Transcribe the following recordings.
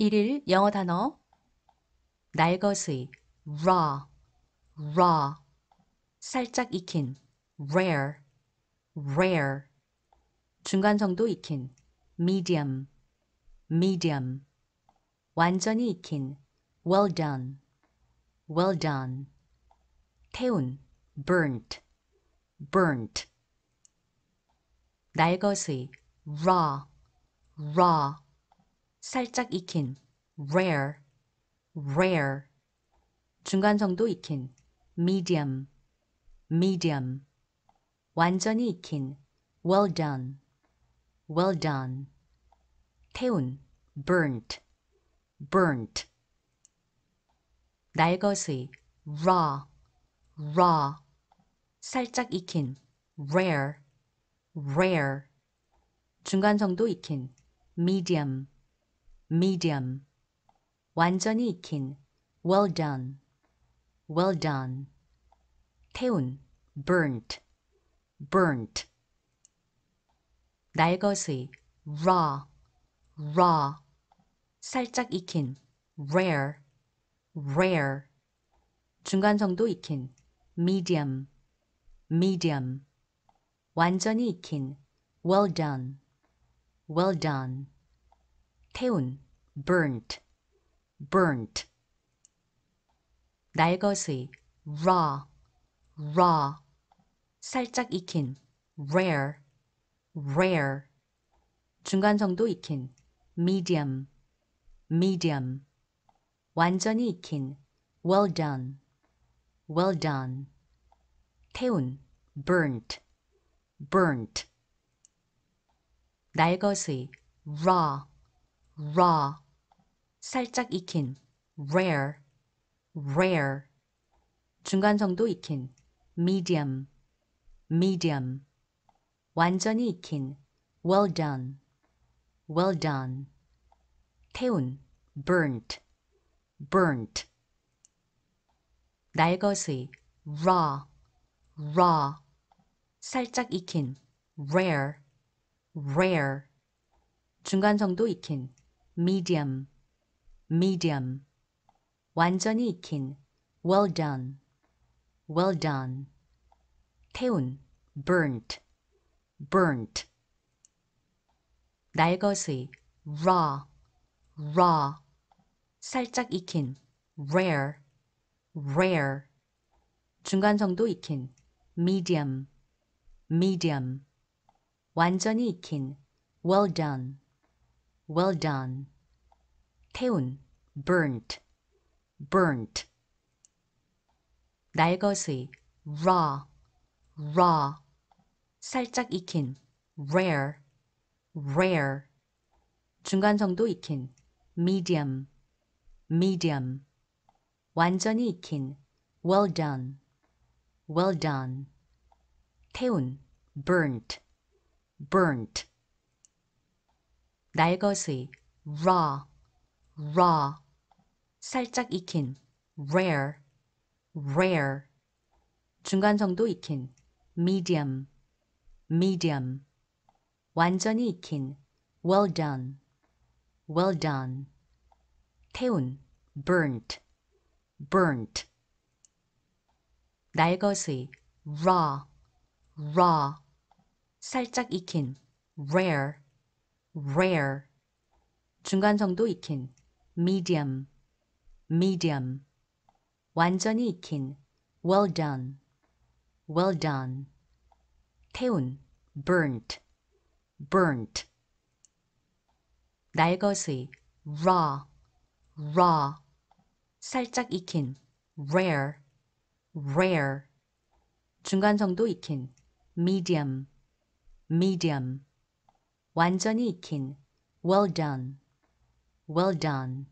1일 영어 단어 날것의 raw, raw 살짝 익힌 rare, rare 중간 정도 익힌 medium, medium 완전히 익힌 well done, well done 태운 burnt, burnt 날것의 raw, raw 살짝 익힌 rare, rare 중간정도 익힌 medium, medium 완전히 익힌 well done, well done 태운 burnt, burnt 날것의 raw, raw 살짝 익힌 rare, rare 중간정도 익힌 medium, medium, 완전히 익힌, well done, well done. 태운, burnt, burnt. 날것의, raw, raw. 살짝 익힌, rare, rare. 중간 정도 익힌, medium, medium. 완전히 익힌, well done, well done. 태운 burnt, burnt 날것의 raw, raw 살짝 익힌 rare, rare 중간 정도 익힌 medium, medium 완전히 익힌 well done, well done 태운 burnt, burnt 날것의 raw raw 살짝 익힌 rare rare 중간 정도 익힌 medium medium 완전히 익힌 well done well done 태운 burnt burnt 날것의 raw raw 살짝 익힌 rare rare 중간 정도 익힌 medium, medium. 완전히 익힌, well done, well done. 태운, burnt, burnt. 날것의, raw, raw. 살짝 익힌, rare, rare. 중간 정도 익힌, medium, medium. 완전히 익힌, well done well done. 태운, burnt, burnt. 날것의, raw, raw. 살짝 익힌, rare, rare. 중간 정도 익힌, medium, medium. 완전히 익힌, well done, well done. 태운, burnt, burnt. 날것의 raw, raw 살짝 익힌 rare, rare 중간 정도 익힌 medium, medium 완전히 익힌 well done, well done 태운 burnt, burnt 날것의 raw, raw 살짝 익힌 rare rare 중간 정도 익힌 medium medium 완전히 익힌 well done well done 태운 burnt burnt 날것의 raw raw 살짝 익힌 rare rare 중간 정도 익힌 medium medium 완전히 익힌 well done, well done.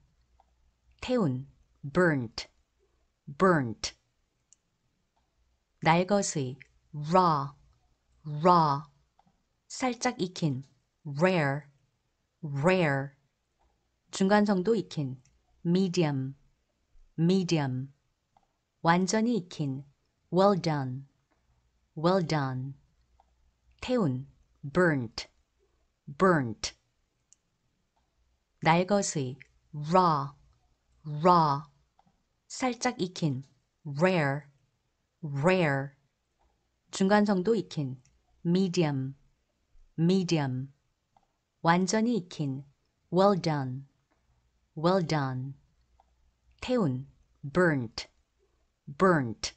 태운 burnt, burnt. 날것의 raw, raw. 살짝 익힌 rare, rare. 중간 정도 익힌 medium, medium. 완전히 익힌 well done, well done. 태운 burnt, burnt 날것의 raw, raw 살짝 익힌 rare, rare 중간 정도 익힌 medium, medium 완전히 익힌 well done, well done 태운 burnt, burnt